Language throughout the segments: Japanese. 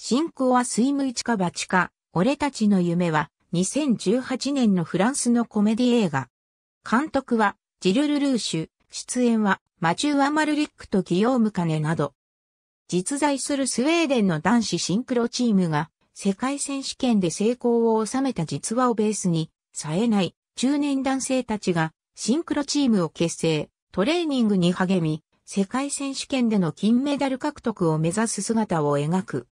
進行はスムイチかバチか、俺たちの夢は、2018年のフランスのコメディ映画。監督は、ジルルルーシュ、出演は、マチュー・アマルリックとギヨームカネなど。実在するスウェーデンの男子シンクロチームが、世界選手権で成功を収めた実話をベースに、冴えない中年男性たちが、シンクロチームを結成、トレーニングに励み、世界選手権での金メダル獲得を目指す姿を描く。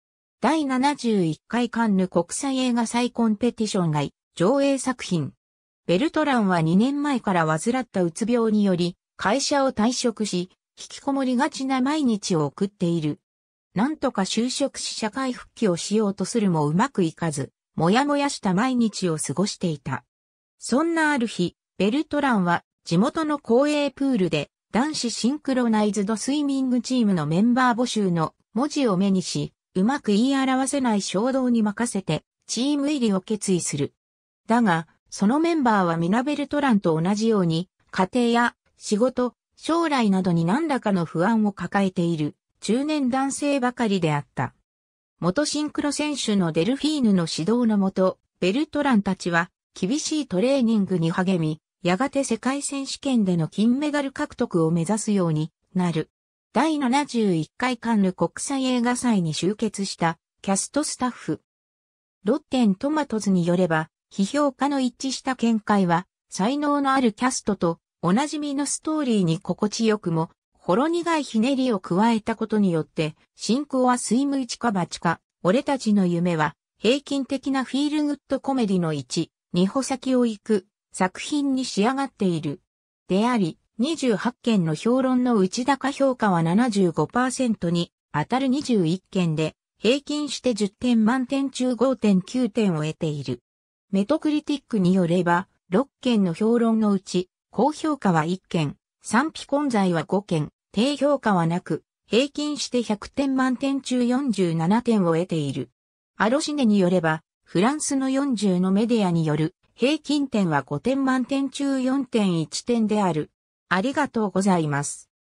第71回カンヌ国際映画祭コンペティション外、上映作品。ベルトランは2年前から患ったうつ病により、会社を退職し、引きこもりがちな毎日を送っている。なんとか就職し社会復帰をしようとするもうまくいかず、もやもやした毎日を過ごしていた。そんなある日、ベルトランは地元の公営プールで男子シンクロナイズドスイミングチームのメンバー募集の文字を目にし、うまく言い表せない衝動に任せて、チーム入りを決意する。だが、そのメンバーはミナベルトランと同じように、家庭や仕事、将来などに何らかの不安を抱えている中年男性ばかりであった。元シンクロ選手のデルフィーヌの指導のもと、ベルトランたちは厳しいトレーニングに励み、やがて世界選手権での金メダル獲得を目指すようになる。第71回カンヌ国際映画祭に集結したキャストスタッフ。ロッテントマトズによれば、批評家の一致した見解は、才能のあるキャストと、おなじみのストーリーに心地よくも、ほろ苦いひねりを加えたことによって、進行はスムイ一か八か、俺たちの夢は、平均的なフィールグッドコメディの一、二歩先を行く、作品に仕上がっている。であり、28件の評論の内高評価は75%に当たる21件で、平均して10点満点中5.9点を得ている。メトクリティックによれば、6件の評論のうち、高評価は1件、賛否混在は5件、低評価はなく、平均して100点満点中47点を得ている。アロシネによれば、フランスの40のメディアによる平均点は5点満点中4.1点である。ありがとうございます。